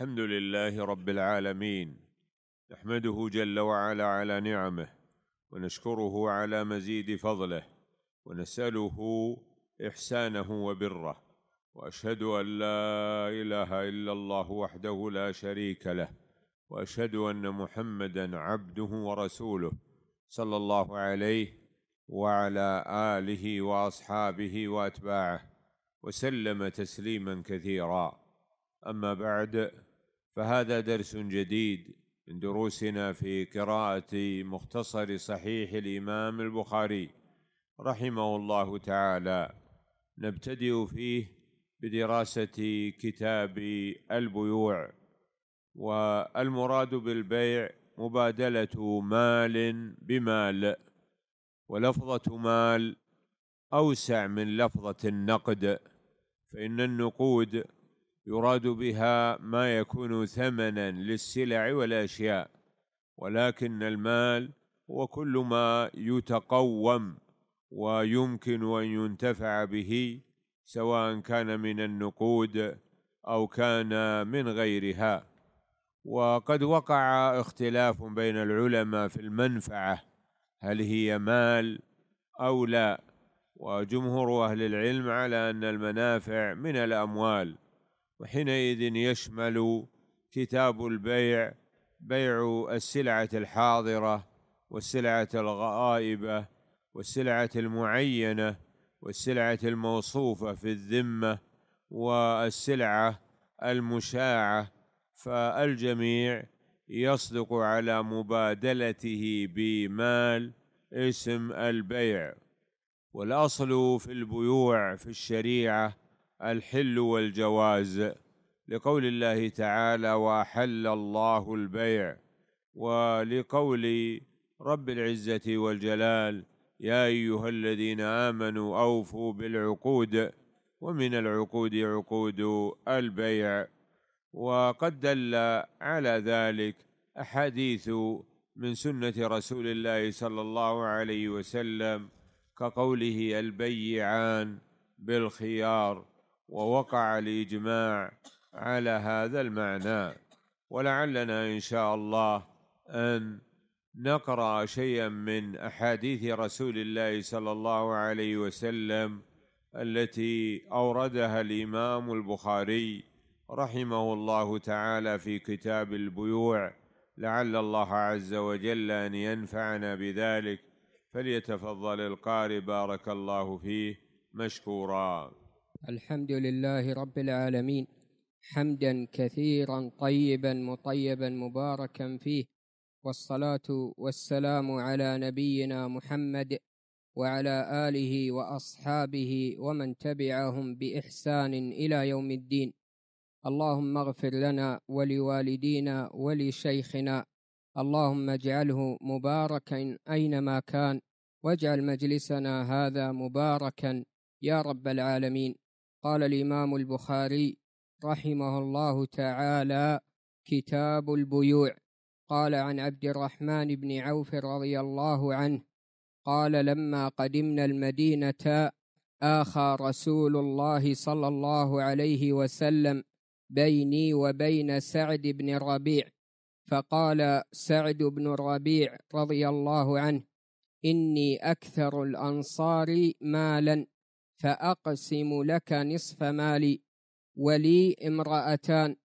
الحمد لله رب العالمين نحمده جل وعلا على نعمه ونشكره على مزيد فضله ونساله احسانه وبره واشهد ان لا اله الا الله وحده لا شريك له واشهد ان محمدا عبده ورسوله صلى الله عليه وعلى اله واصحابه واتباعه وسلم تسليما كثيرا اما بعد فهذا درس جديد من دروسنا في قراءة مختصر صحيح الإمام البخاري رحمه الله تعالى نبتدئ فيه بدراسة كتاب البيوع والمراد بالبيع مبادلة مال بمال ولفظة مال أوسع من لفظة النقد فإن النقود يراد بها ما يكون ثمنا للسلع والاشياء ولكن المال هو كل ما يتقوم ويمكن ان ينتفع به سواء كان من النقود او كان من غيرها وقد وقع اختلاف بين العلماء في المنفعه هل هي مال او لا وجمهور اهل العلم على ان المنافع من الاموال وحينئذ يشمل كتاب البيع بيع السلعة الحاضرة والسلعة الغائبة والسلعة المعينة والسلعة الموصوفة في الذمة والسلعة المشاعة فالجميع يصدق على مبادلته بمال اسم البيع والاصل في البيوع في الشريعه الحل والجواز لقول الله تعالى واحل الله البيع ولقول رب العزه والجلال يا ايها الذين امنوا اوفوا بالعقود ومن العقود عقود البيع وقد دل على ذلك احاديث من سنه رسول الله صلى الله عليه وسلم كقوله البيعان بالخيار ووقع الإجماع على هذا المعنى ولعلنا إن شاء الله أن نقرأ شيئا من أحاديث رسول الله صلى الله عليه وسلم التي أوردها الإمام البخاري رحمه الله تعالى في كتاب البيوع لعل الله عز وجل أن ينفعنا بذلك فليتفضل القارئ بارك الله فيه مشكورا الحمد لله رب العالمين حمدا كثيرا طيبا مطيبا مباركا فيه والصلاه والسلام على نبينا محمد وعلى اله واصحابه ومن تبعهم باحسان الى يوم الدين اللهم اغفر لنا ولوالدينا ولشيخنا اللهم اجعله مباركا اينما كان واجعل مجلسنا هذا مباركا يا رب العالمين قال الإمام البخاري رحمه الله تعالى كتاب البيوع قال عن عبد الرحمن بن عوف رضي الله عنه قال لما قدمنا المدينة آخى رسول الله صلى الله عليه وسلم بيني وبين سعد بن ربيع فقال سعد بن ربيع رضي الله عنه إني أكثر الأنصار مالا فأقسم لك نصف مالي ولي امرأتان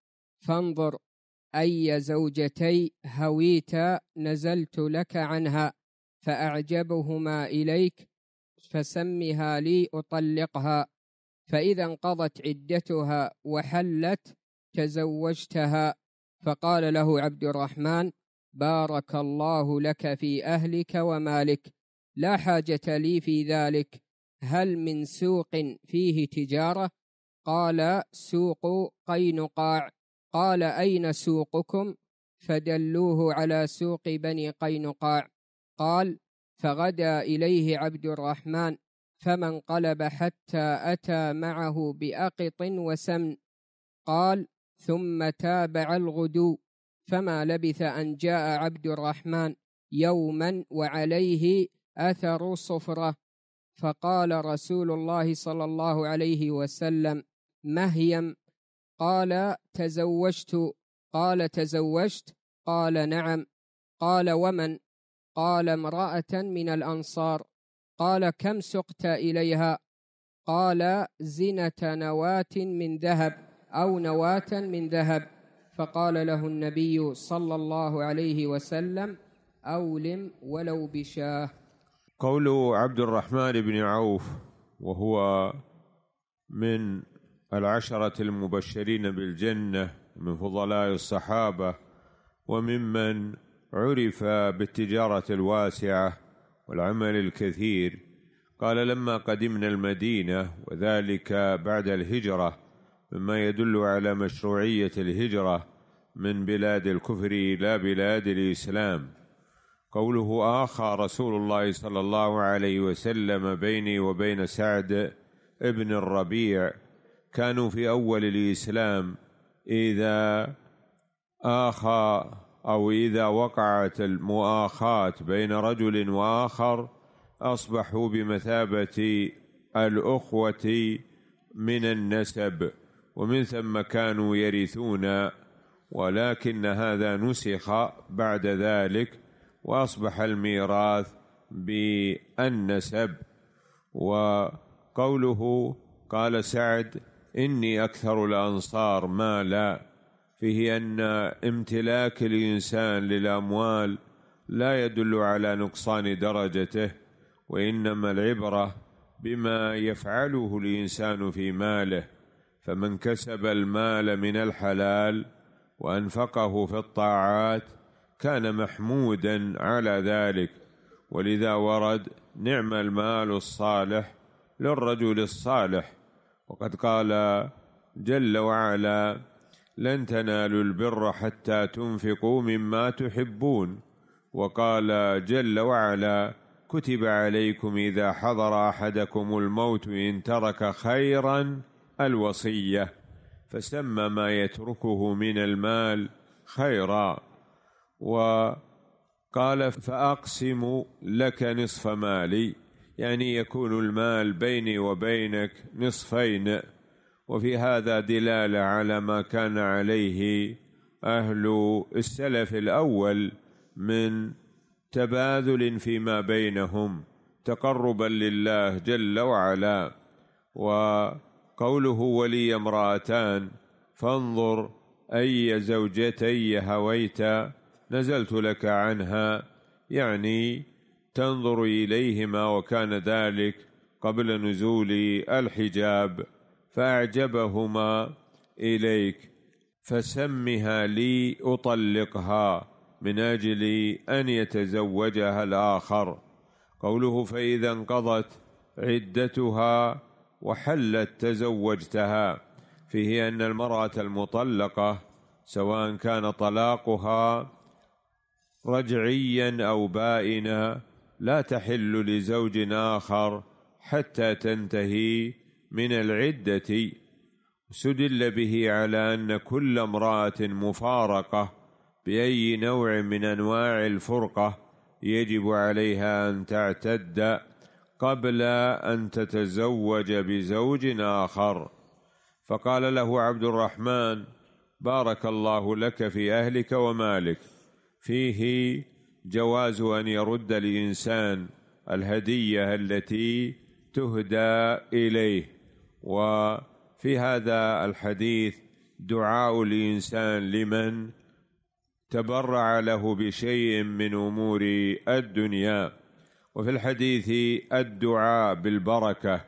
فانظر أي زوجتي هويت نزلت لك عنها فأعجبهما إليك فسمها لي أطلقها فإذا انقضت عدتها وحلت تزوجتها فقال له عبد الرحمن بارك الله لك في أهلك ومالك لا حاجة لي في ذلك هل من سوق فيه تجارة قال سوق قينقاع قال أين سوقكم فدلوه على سوق بني قينقاع قال فغدا إليه عبد الرحمن فما انقلب حتى أتى معه بأقط وسمن قال ثم تابع الغدو فما لبث أن جاء عبد الرحمن يوما وعليه أثر صفرة فقال رسول الله صلى الله عليه وسلم مهيم قال تزوجت قال تزوجت قال نعم قال ومن قال امرأة من الأنصار قال كم سقت إليها قال زنة نواة من ذهب أو نواة من ذهب فقال له النبي صلى الله عليه وسلم أولم ولو بشاه قول عبد الرحمن بن عوف وهو من العشرة المبشرين بالجنة من فضلاء الصحابة وممن عرف بالتجارة الواسعة والعمل الكثير قال لما قدمنا المدينة وذلك بعد الهجرة مما يدل على مشروعية الهجرة من بلاد الكفر إلى بلاد الإسلام قوله آخى رسول الله صلى الله عليه وسلم بيني وبين سعد ابن الربيع كانوا في أول الإسلام إذا آخى أو إذا وقعت المؤاخاة بين رجل وآخر أصبحوا بمثابة الأخوة من النسب ومن ثم كانوا يرثون ولكن هذا نسخ بعد ذلك واصبح الميراث بالنسب وقوله قال سعد اني اكثر الانصار مالا فيه ان امتلاك الانسان للاموال لا يدل على نقصان درجته وانما العبره بما يفعله الانسان في ماله فمن كسب المال من الحلال وانفقه في الطاعات كان محمودا على ذلك ولذا ورد نعم المال الصالح للرجل الصالح وقد قال جل وعلا لن تنالوا البر حتى تنفقوا مما تحبون وقال جل وعلا كتب عليكم اذا حضر احدكم الموت ان ترك خيرا الوصيه فسمى ما يتركه من المال خيرا وقال فأقسم لك نصف مالي يعني يكون المال بيني وبينك نصفين وفي هذا دلالة على ما كان عليه أهل السلف الأول من تباذل فيما بينهم تقربا لله جل وعلا وقوله ولي امرأتان فانظر أي زوجتي هويت نزلت لك عنها يعني تنظر إليهما وكان ذلك قبل نزول الحجاب فأعجبهما إليك فسمها لي أطلقها من أجل أن يتزوجها الآخر قوله فإذا انقضت عدتها وحلت تزوجتها فيه أن المرأة المطلقة سواء كان طلاقها رجعيا أو بائنا لا تحل لزوج آخر حتى تنتهي من العدة استدل به على أن كل امرأة مفارقة بأي نوع من أنواع الفرقة يجب عليها أن تعتد قبل أن تتزوج بزوج آخر فقال له عبد الرحمن بارك الله لك في أهلك ومالك فيه جواز أن يرد الإنسان الهدية التي تهدى إليه وفي هذا الحديث دعاء الإنسان لمن تبرع له بشيء من أمور الدنيا وفي الحديث الدعاء بالبركة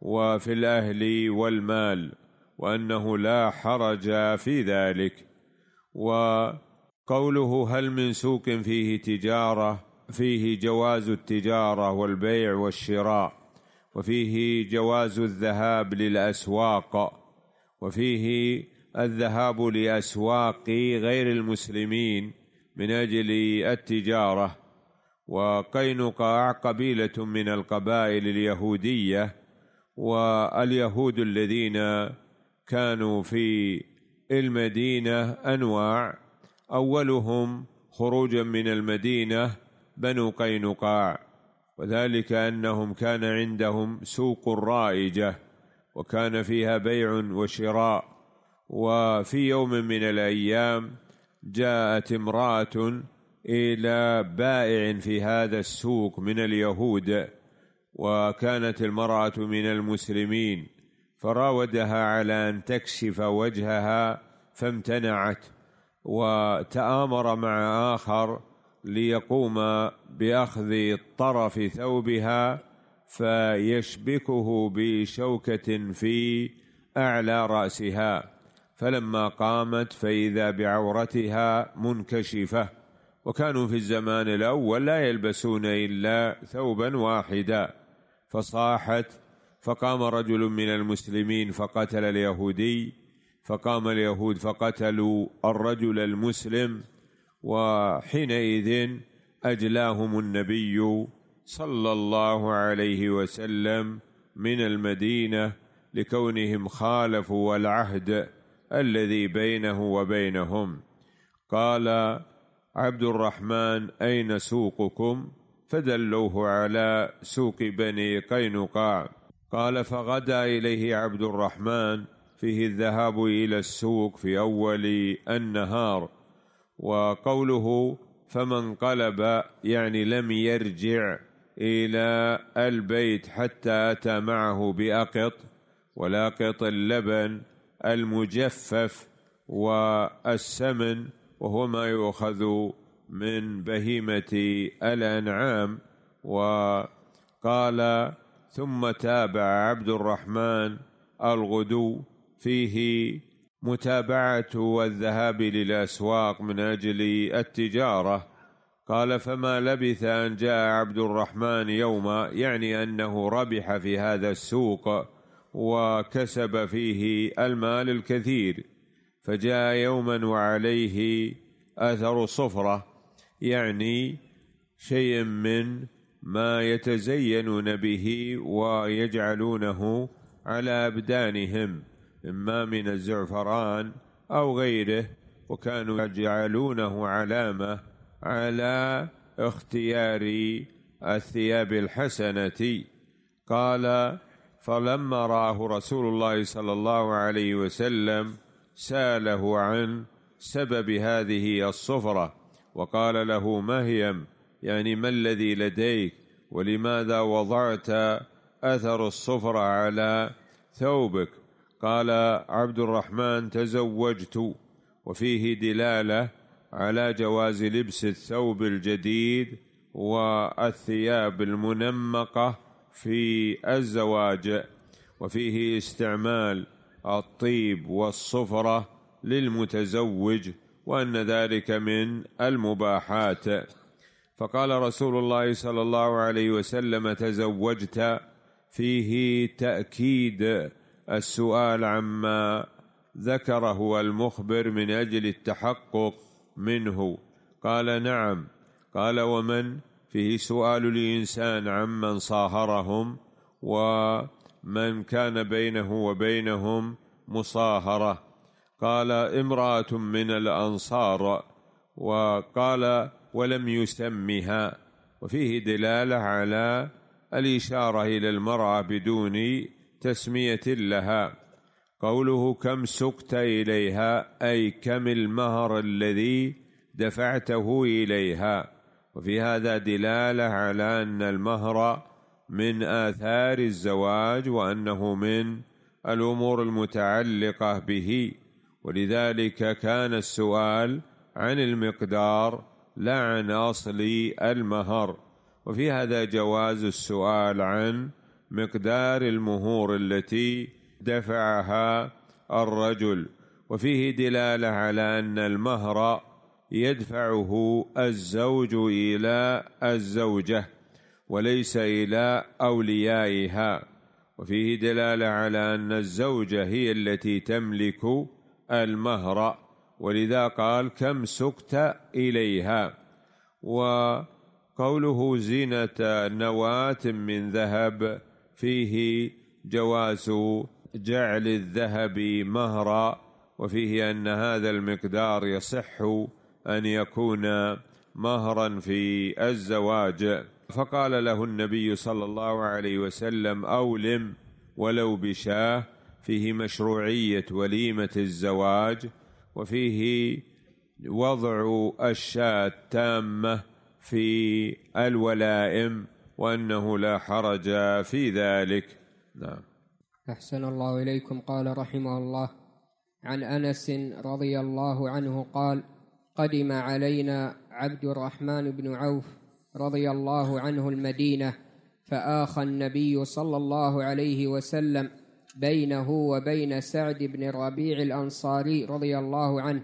وفي الأهل والمال وأنه لا حرج في ذلك و قوله هل من سوق فيه تجاره فيه جواز التجاره والبيع والشراء وفيه جواز الذهاب للاسواق وفيه الذهاب لاسواق غير المسلمين من اجل التجاره وقينقاع قبيله من القبائل اليهوديه واليهود الذين كانوا في المدينه انواع أولهم خروجا من المدينة بنو قينقاع وذلك أنهم كان عندهم سوق رائجة وكان فيها بيع وشراء وفي يوم من الأيام جاءت امرأة إلى بائع في هذا السوق من اليهود وكانت المرأة من المسلمين فراودها على أن تكشف وجهها فامتنعت وتآمر مع آخر ليقوم بأخذ طرف ثوبها فيشبكه بشوكة في أعلى رأسها فلما قامت فإذا بعورتها منكشفة وكانوا في الزمان الأول لا يلبسون إلا ثوبا واحدا فصاحت فقام رجل من المسلمين فقتل اليهودي فقام اليهود فقتلوا الرجل المسلم وحينئذ اجلاهم النبي صلى الله عليه وسلم من المدينه لكونهم خالفوا العهد الذي بينه وبينهم قال عبد الرحمن اين سوقكم فدلوه على سوق بني قينقاع قال فغدا اليه عبد الرحمن فيه الذهاب إلى السوق في أول النهار وقوله فمن قلب يعني لم يرجع إلى البيت حتى أتى معه بأقط ولاقط اللبن المجفف والسمن وهو ما يؤخذ من بهيمة الأنعام وقال ثم تابع عبد الرحمن الغدو فيه متابعة والذهاب للأسواق من أجل التجارة قال فما لبث أن جاء عبد الرحمن يوما يعني أنه ربح في هذا السوق وكسب فيه المال الكثير فجاء يوما وعليه أثر صفرة يعني شيء من ما يتزينون به ويجعلونه على أبدانهم إما من الزعفران أو غيره وكانوا يجعلونه علامة على اختيار الثياب الحسنة قال فلما راه رسول الله صلى الله عليه وسلم ساله عن سبب هذه الصفرة وقال له مهيم يعني ما الذي لديك ولماذا وضعت أثر الصفرة على ثوبك قال عبد الرحمن تزوجت وفيه دلاله على جواز لبس الثوب الجديد والثياب المنمقه في الزواج وفيه استعمال الطيب والصفره للمتزوج وان ذلك من المباحات فقال رسول الله صلى الله عليه وسلم تزوجت فيه تاكيد السؤال عما ذكره المخبر من أجل التحقق منه قال نعم قال ومن فيه سؤال الإنسان عمن صاهرهم ومن كان بينه وبينهم مصاهرة قال امرأة من الأنصار وقال ولم يسمها وفيه دلالة على الإشارة إلى المرأة بدون تسمية لها قوله كم سقت إليها أي كم المهر الذي دفعته إليها وفي هذا دلالة على أن المهر من آثار الزواج وأنه من الأمور المتعلقة به ولذلك كان السؤال عن المقدار لا عن أصل المهر وفي هذا جواز السؤال عن مقدار المهور التي دفعها الرجل وفيه دلاله على ان المهر يدفعه الزوج الى الزوجه وليس الى اوليائها وفيه دلاله على ان الزوجه هي التي تملك المهر ولذا قال كم سكت اليها وقوله زينه نواه من ذهب فيه جواز جعل الذهب مهرا وفيه أن هذا المقدار يصح أن يكون مهرا في الزواج فقال له النبي صلى الله عليه وسلم أولم ولو بشاه فيه مشروعية وليمة الزواج وفيه وضع الشاة التامة في الولائم وأنه لا حرج في ذلك نعم أحسن الله إليكم قال رحمه الله عن أنس رضي الله عنه قال قدم علينا عبد الرحمن بن عوف رضي الله عنه المدينة فآخى النبي صلى الله عليه وسلم بينه وبين سعد بن الربيع الأنصاري رضي الله عنه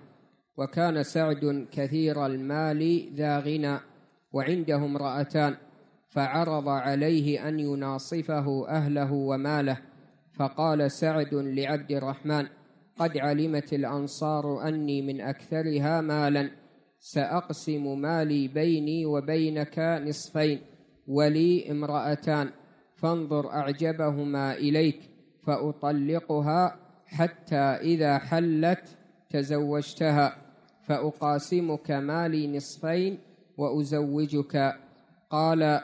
وكان سعد كثير المال ذا غنى وعنده امرأتان فعرض عليه أن يناصفه أهله وماله فقال سعد لعبد الرحمن قد علمت الأنصار أني من أكثرها مالا سأقسم مالي بيني وبينك نصفين ولي امرأتان فانظر أعجبهما إليك فأطلقها حتى إذا حلت تزوجتها فأقاسمك مالي نصفين وأزوجك قال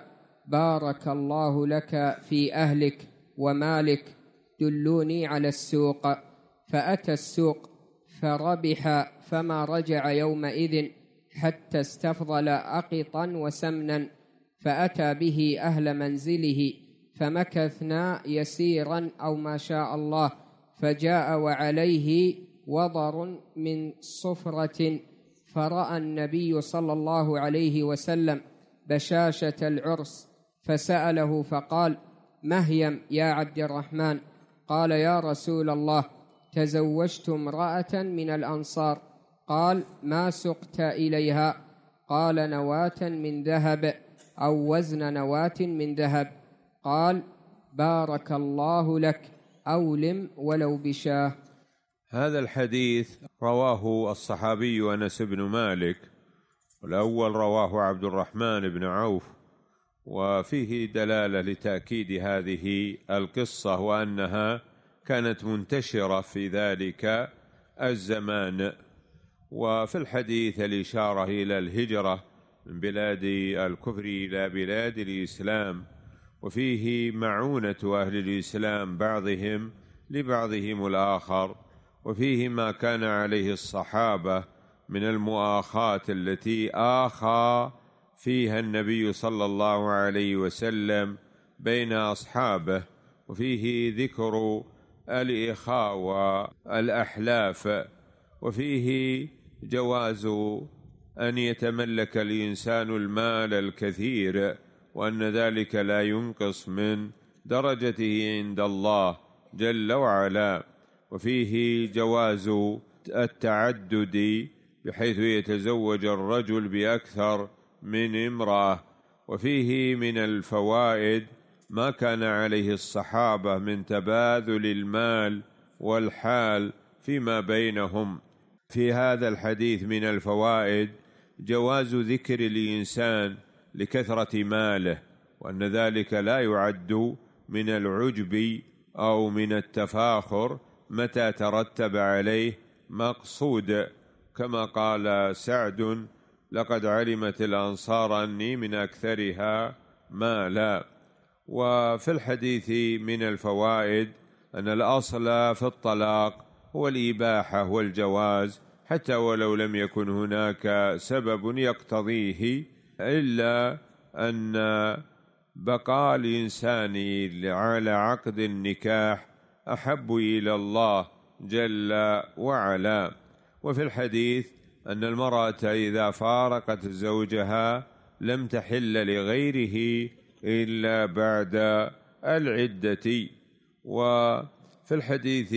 بارك الله لك في أهلك ومالك دلوني على السوق فأتى السوق فربح فما رجع يومئذ حتى استفضل أقطا وسمنا فأتى به أهل منزله فمكثنا يسيرا أو ما شاء الله فجاء وعليه وضر من صفرة فرأى النبي صلى الله عليه وسلم بشاشة العرس فسأله فقال مهيم يا عبد الرحمن قال يا رسول الله تزوجت امرأة من الأنصار قال ما سقت إليها قال نواة من ذهب أو وزن نواة من ذهب قال بارك الله لك أولم ولو بشاه هذا الحديث رواه الصحابي أنس بن مالك والأول رواه عبد الرحمن بن عوف وفيه دلاله لتاكيد هذه القصه وانها كانت منتشره في ذلك الزمان وفي الحديث الاشاره الى الهجره من بلاد الكفر الى بلاد الاسلام وفيه معونه اهل الاسلام بعضهم لبعضهم الاخر وفيه ما كان عليه الصحابه من المؤاخاه التي اخى فيها النبي صلى الله عليه وسلم بين اصحابه وفيه ذكر الاخاء والاحلاف وفيه جواز ان يتملك الانسان المال الكثير وان ذلك لا ينقص من درجته عند الله جل وعلا وفيه جواز التعدد بحيث يتزوج الرجل باكثر من امراه وفيه من الفوائد ما كان عليه الصحابه من تباذل المال والحال فيما بينهم في هذا الحديث من الفوائد جواز ذكر الانسان لكثره ماله وان ذلك لا يعد من العجب او من التفاخر متى ترتب عليه مقصود كما قال سعد لقد علمت الأنصار أني من أكثرها ما لا وفي الحديث من الفوائد أن الأصل في الطلاق هو الإباحة والجواز حتى ولو لم يكن هناك سبب يقتضيه إلا أن بقاء الإنسان على عقد النكاح أحب إلى الله جل وعلا وفي الحديث أن المرأة إذا فارقت زوجها لم تحل لغيره إلا بعد العدة وفي الحديث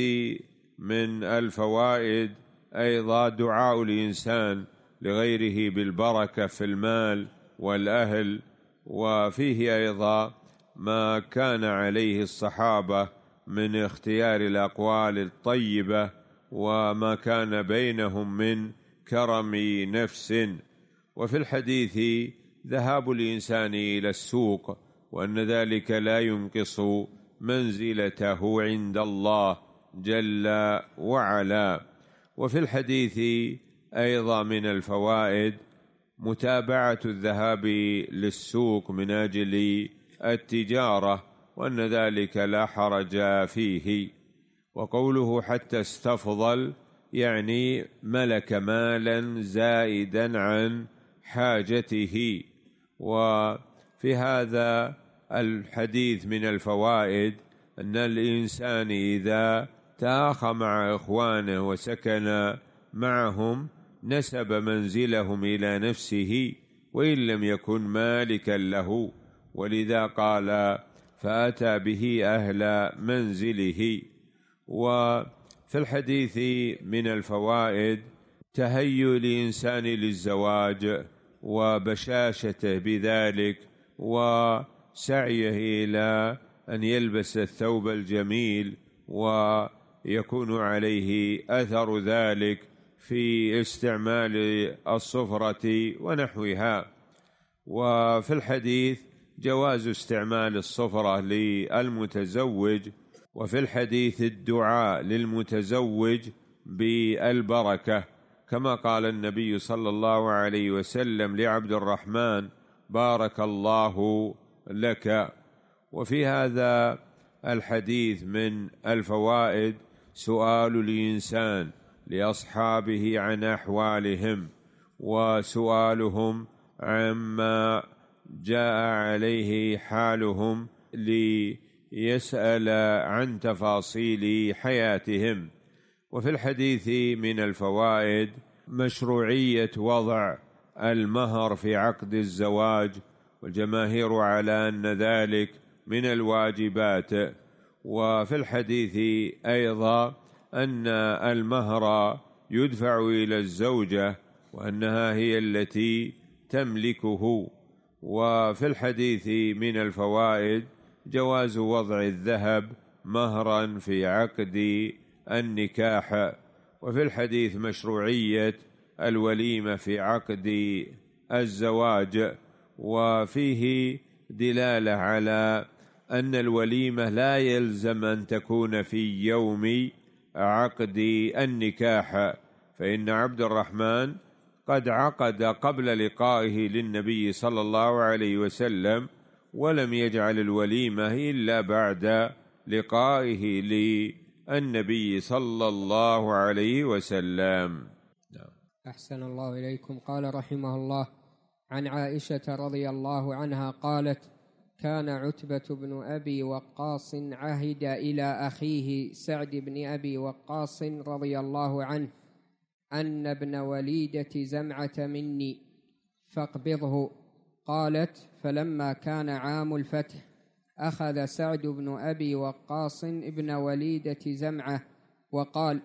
من الفوائد أيضا دعاء الإنسان لغيره بالبركة في المال والأهل وفيه أيضا ما كان عليه الصحابة من اختيار الأقوال الطيبة وما كان بينهم من كرم نفس وفي الحديث ذهاب الانسان الى السوق وان ذلك لا ينقص منزلته عند الله جل وعلا وفي الحديث ايضا من الفوائد متابعه الذهاب للسوق من اجل التجاره وان ذلك لا حرج فيه وقوله حتى استفضل يعني ملك مالا زائدا عن حاجته وفي هذا الحديث من الفوائد ان الانسان اذا تاخى مع اخوانه وسكن معهم نسب منزلهم الى نفسه وان لم يكن مالكا له ولذا قال فاتى به اهل منزله و في الحديث من الفوائد تهيؤ الانسان للزواج وبشاشته بذلك وسعيه الى ان يلبس الثوب الجميل ويكون عليه اثر ذلك في استعمال الصفره ونحوها وفي الحديث جواز استعمال الصفره للمتزوج وفي الحديث الدعاء للمتزوج بالبركه كما قال النبي صلى الله عليه وسلم لعبد الرحمن بارك الله لك وفي هذا الحديث من الفوائد سؤال الانسان لاصحابه عن احوالهم وسؤالهم عما جاء عليه حالهم لي يسأل عن تفاصيل حياتهم وفي الحديث من الفوائد مشروعية وضع المهر في عقد الزواج والجماهير على أن ذلك من الواجبات وفي الحديث أيضا أن المهر يدفع إلى الزوجة وأنها هي التي تملكه وفي الحديث من الفوائد جواز وضع الذهب مهرا في عقد النكاح وفي الحديث مشروعية الوليمة في عقد الزواج وفيه دلالة على أن الوليمة لا يلزم أن تكون في يوم عقد النكاح فإن عبد الرحمن قد عقد قبل لقائه للنبي صلى الله عليه وسلم ولم يجعل الوليمة إلا بعد لقائه للنبي صلى الله عليه وسلم نعم. أحسن الله إليكم قال رحمه الله عن عائشة رضي الله عنها قالت كان عتبة بن أبي وقاص عهد إلى أخيه سعد بن أبي وقاص رضي الله عنه أن ابن وليدة زمعة مني فاقبضه قالت فلما كان عام الفتح أخذ سعد بن أبي وقاص ابن وليدة زمعة وقال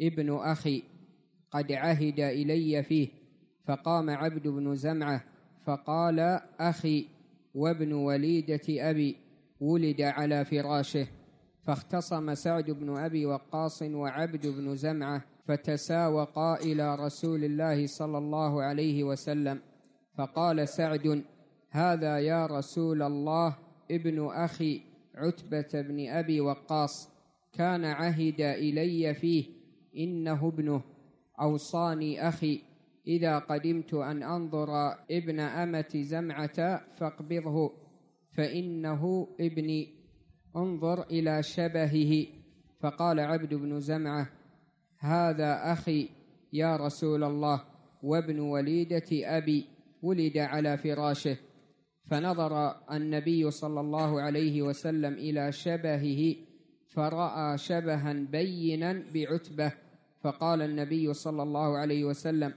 ابن أخي قد عهد إلي فيه فقام عبد بن زمعة فقال أخي وابن وليدة أبي ولد على فراشه فاختصم سعد بن أبي وقاص وعبد بن زمعة فتساوقا إلى رسول الله صلى الله عليه وسلم فقال سعد هذا يا رسول الله ابن أخي عتبة بن أبي وقاص كان عهد إلي فيه إنه ابنه أوصاني أخي إذا قدمت أن أنظر ابن أمة زمعة فاقبضه فإنه ابني انظر إلى شبهه فقال عبد بن زمعة هذا أخي يا رسول الله وابن وليدة أبي ولد على فراشه فنظر النبي صلى الله عليه وسلم الى شبهه فراى شبها بينا بعتبه فقال النبي صلى الله عليه وسلم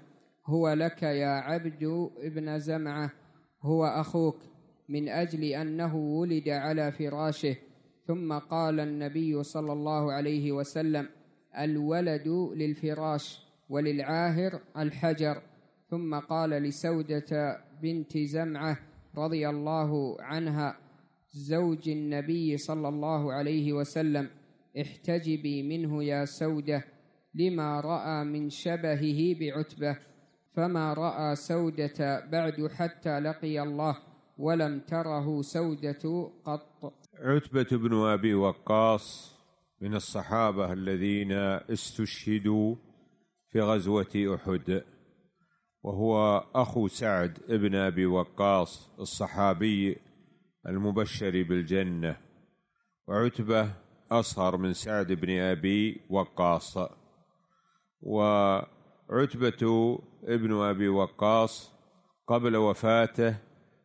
هو لك يا عبد ابن زمعه هو اخوك من اجل انه ولد على فراشه ثم قال النبي صلى الله عليه وسلم الولد للفراش وللعاهر الحجر ثم قال لسودة بنت زمعة رضي الله عنها زوج النبي صلى الله عليه وسلم احتجبي منه يا سودة لما رأى من شبهه بعتبة فما رأى سودة بعد حتى لقي الله ولم تره سودة قط عتبة بن أبي وقاص من الصحابة الذين استشهدوا في غزوة أحد وهو أخو سعد ابن أبي وقاص الصحابي المبشر بالجنة وعتبة أصهر من سعد بن أبي وقاص وعتبة ابن أبي وقاص قبل وفاته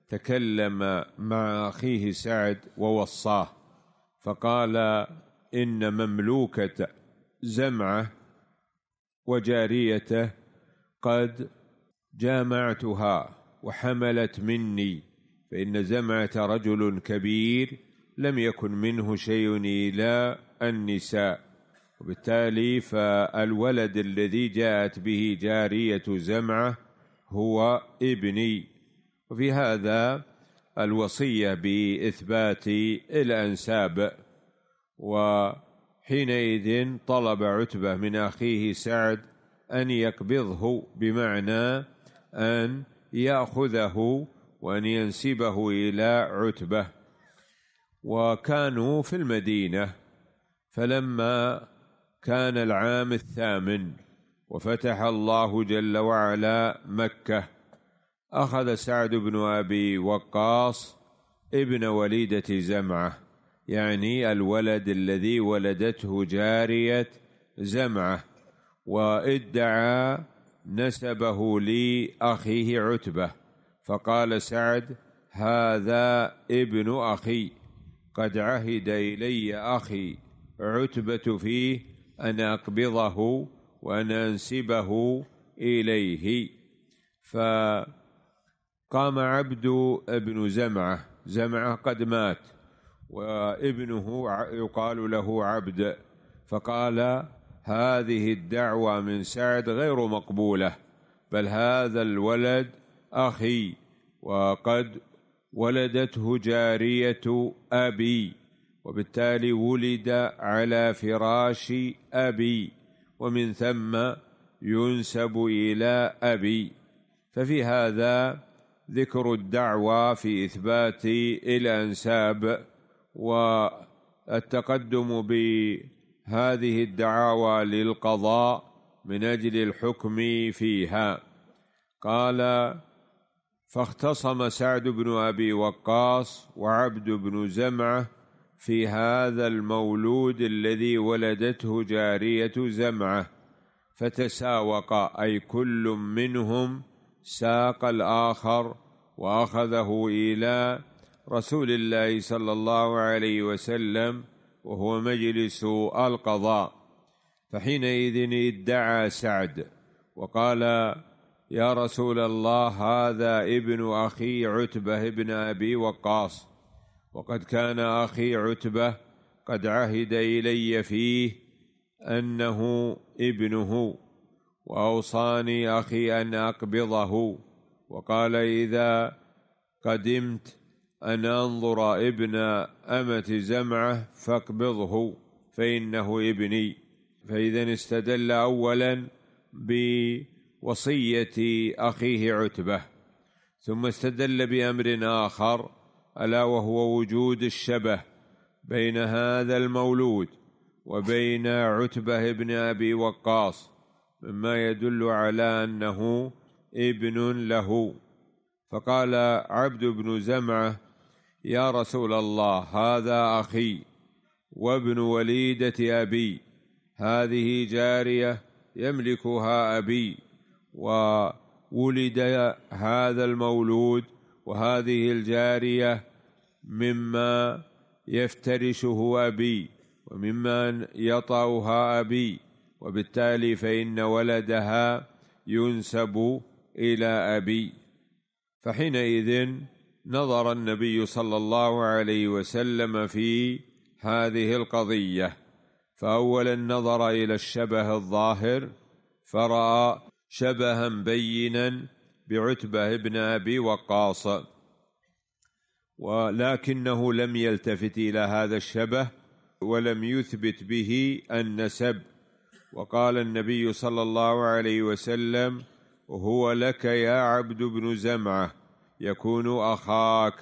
تكلم مع أخيه سعد ووصاه فقال إن مملوكة زمعة وجاريته قد جامعتها وحملت مني فإن زمعة رجل كبير لم يكن منه شيء إلى النساء وبالتالي فالولد الذي جاءت به جارية زمعة هو ابني وفي هذا الوصية بإثبات الأنساب وحينئذ طلب عتبة من أخيه سعد أن يقبضه بمعنى أن يأخذه وأن ينسبه إلى عتبة وكانوا في المدينة فلما كان العام الثامن وفتح الله جل وعلا مكة أخذ سعد بن أبي وقاص ابن وليدة زمعة يعني الولد الذي ولدته جارية زمعة وادعى نسبه لأخيه عتبة فقال سعد هذا ابن أخي قد عهد إلي أخي عتبة فيه أن أقبضه وأن أنسبه إليه فقام عبد ابن زمعة زمعة قد مات وابنه يقال له عبد فقال هذه الدعوة من سعد غير مقبولة بل هذا الولد أخي وقد ولدته جارية أبي وبالتالي ولد على فراش أبي ومن ثم ينسب إلى أبي ففي هذا ذكر الدعوة في إثبات الأنساب والتقدم ب هذه الدعاوى للقضاء من اجل الحكم فيها قال فاختصم سعد بن ابي وقاص وعبد بن زمعه في هذا المولود الذي ولدته جاريه زمعه فتساوقا اي كل منهم ساق الاخر واخذه الى رسول الله صلى الله عليه وسلم وهو مجلس القضاء فحينئذ ادعى سعد وقال يا رسول الله هذا ابن اخي عتبه ابن ابي وقاص وقد كان اخي عتبه قد عهد الي فيه انه ابنه واوصاني اخي ان اقبضه وقال اذا قدمت أن أنظر ابن أمة زمعة فاقبضه فإنه ابني فإذا استدل أولا بوصية أخيه عتبة ثم استدل بأمر آخر ألا وهو وجود الشبه بين هذا المولود وبين عتبة بن أبي وقاص مما يدل على أنه ابن له فقال عبد بن زمعه يا رسول الله هذا اخي وابن وليده ابي هذه جاريه يملكها ابي وولد هذا المولود وهذه الجاريه مما يفترشه ابي ومما يطاها ابي وبالتالي فان ولدها ينسب الى ابي فحينئذ نظر النبي صلى الله عليه وسلم في هذه القضيه فاولا نظر الى الشبه الظاهر فراى شبها بينا بعتبه بن ابي وقاص ولكنه لم يلتفت الى هذا الشبه ولم يثبت به النسب وقال النبي صلى الله عليه وسلم هو لك يا عبد بن زمعه يكون أخاك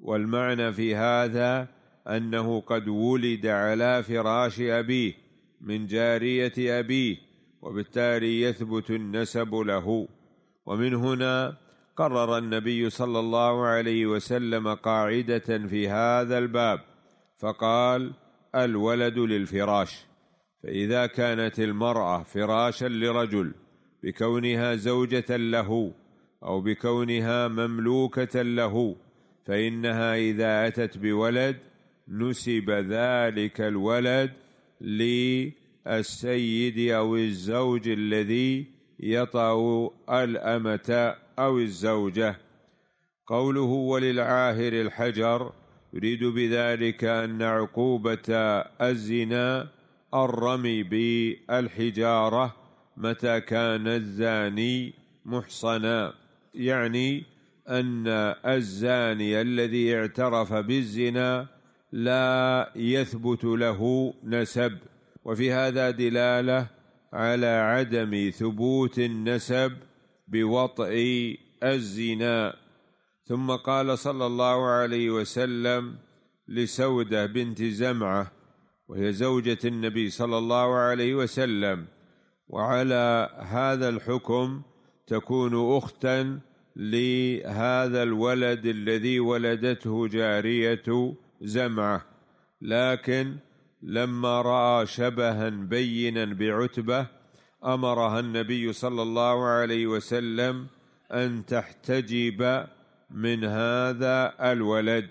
والمعنى في هذا أنه قد ولد على فراش أبيه من جارية أبيه وبالتالي يثبت النسب له ومن هنا قرر النبي صلى الله عليه وسلم قاعدة في هذا الباب فقال الولد للفراش فإذا كانت المرأة فراشا لرجل بكونها زوجة له او بكونها مملوكه له فانها اذا اتت بولد نسب ذلك الولد للسيد او الزوج الذي يطا الامه او الزوجه قوله وللعاهر الحجر يريد بذلك ان عقوبه الزنا الرمي بالحجاره متى كان الزاني محصنا يعني ان الزاني الذي اعترف بالزنا لا يثبت له نسب وفي هذا دلاله على عدم ثبوت النسب بوطئ الزنا ثم قال صلى الله عليه وسلم لسوده بنت زمعه وهي زوجه النبي صلى الله عليه وسلم وعلى هذا الحكم تكون اختا لهذا الولد الذي ولدته جاريه زمعه لكن لما راى شبها بينا بعتبه امرها النبي صلى الله عليه وسلم ان تحتجب من هذا الولد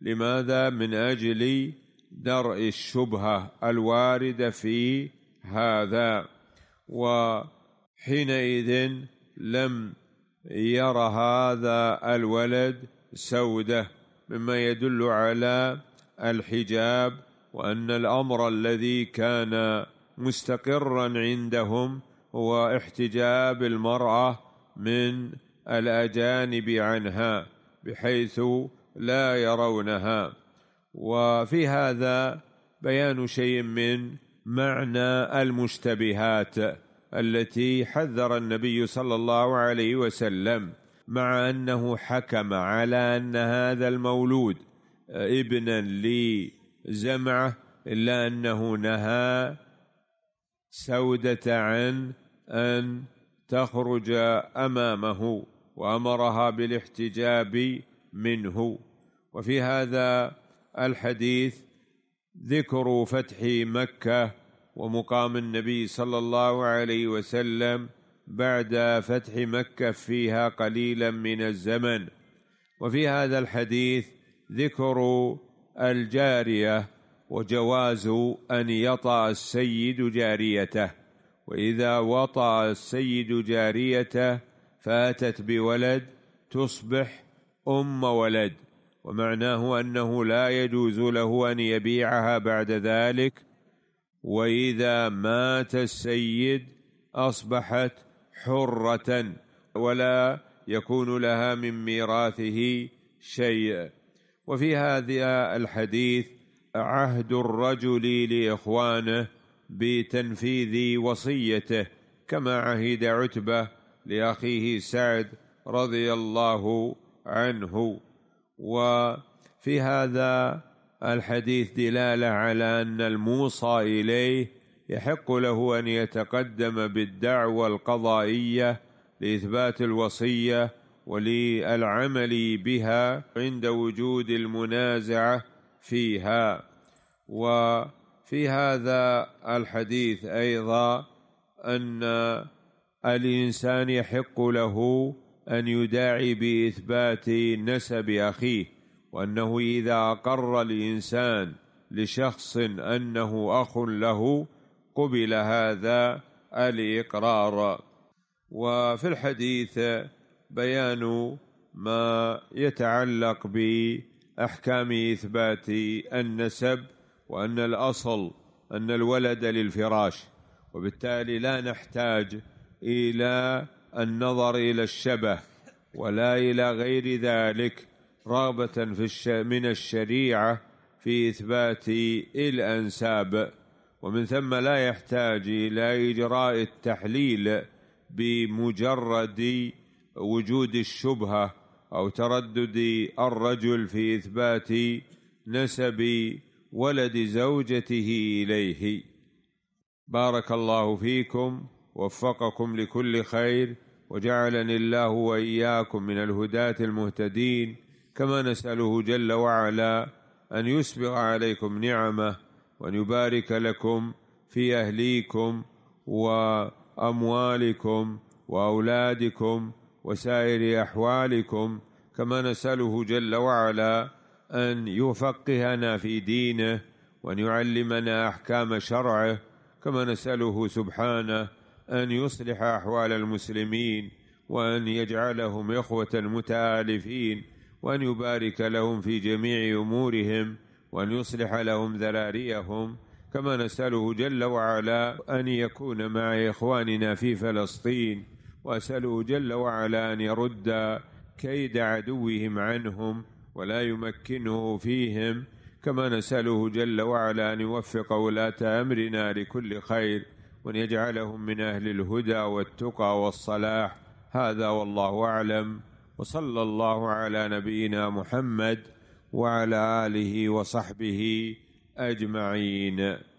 لماذا من اجل درء الشبهه الوارده في هذا وحينئذ لم ير هذا الولد سوده مما يدل على الحجاب وان الامر الذي كان مستقرا عندهم هو احتجاب المراه من الاجانب عنها بحيث لا يرونها وفي هذا بيان شيء من معنى المشتبهات التي حذر النبي صلى الله عليه وسلم مع انه حكم على ان هذا المولود ابنا لزمعه الا انه نهى سوده عن ان تخرج امامه وامرها بالاحتجاب منه وفي هذا الحديث ذكر فتح مكه ومقام النبي صلى الله عليه وسلم بعد فتح مكه فيها قليلا من الزمن وفي هذا الحديث ذكر الجاريه وجواز ان يطا السيد جاريته واذا وطا السيد جاريته فاتت بولد تصبح ام ولد ومعناه انه لا يجوز له ان يبيعها بعد ذلك واذا مات السيد اصبحت حره ولا يكون لها من ميراثه شيء وفي هذا الحديث عهد الرجل لاخوانه بتنفيذ وصيته كما عهد عتبه لاخيه سعد رضي الله عنه وفي هذا الحديث دلالة على أن الموصى إليه يحق له أن يتقدم بالدعوى القضائية لإثبات الوصية وللعمل بها عند وجود المنازعة فيها وفي هذا الحديث أيضا أن الإنسان يحق له أن يداعي بإثبات نسب أخيه وأنه إذا أقر الإنسان لشخص أنه أخ له قبل هذا الإقرار وفي الحديث بيان ما يتعلق بأحكام إثبات النسب وأن الأصل أن الولد للفراش وبالتالي لا نحتاج إلى النظر إلى الشبه ولا إلى غير ذلك رغبة في الش... من الشريعة في إثبات الأنساب ومن ثم لا يحتاج إلى إجراء التحليل بمجرد وجود الشبهة أو تردد الرجل في إثبات نسب ولد زوجته إليه بارك الله فيكم وفقكم لكل خير وجعلني الله وإياكم من الهداة المهتدين كما نسأله جل وعلا أن يسبغ عليكم نعمه وأن يبارك لكم في أهليكم وأموالكم وأولادكم وسائر أحوالكم كما نسأله جل وعلا أن يفقهنا في دينه وأن يعلمنا أحكام شرعه كما نسأله سبحانه أن يصلح أحوال المسلمين وأن يجعلهم إخوة متآلفين وأن يبارك لهم في جميع أمورهم وأن يصلح لهم ذراريهم كما نسأله جل وعلا أن يكون مع إخواننا في فلسطين وأسأله جل وعلا أن يرد كيد عدوهم عنهم ولا يمكنه فيهم كما نسأله جل وعلا أن يوفق ولاة أمرنا لكل خير وأن يجعلهم من أهل الهدى والتقى والصلاح هذا والله أعلم وصلى الله على نبينا محمد وعلى اله وصحبه اجمعين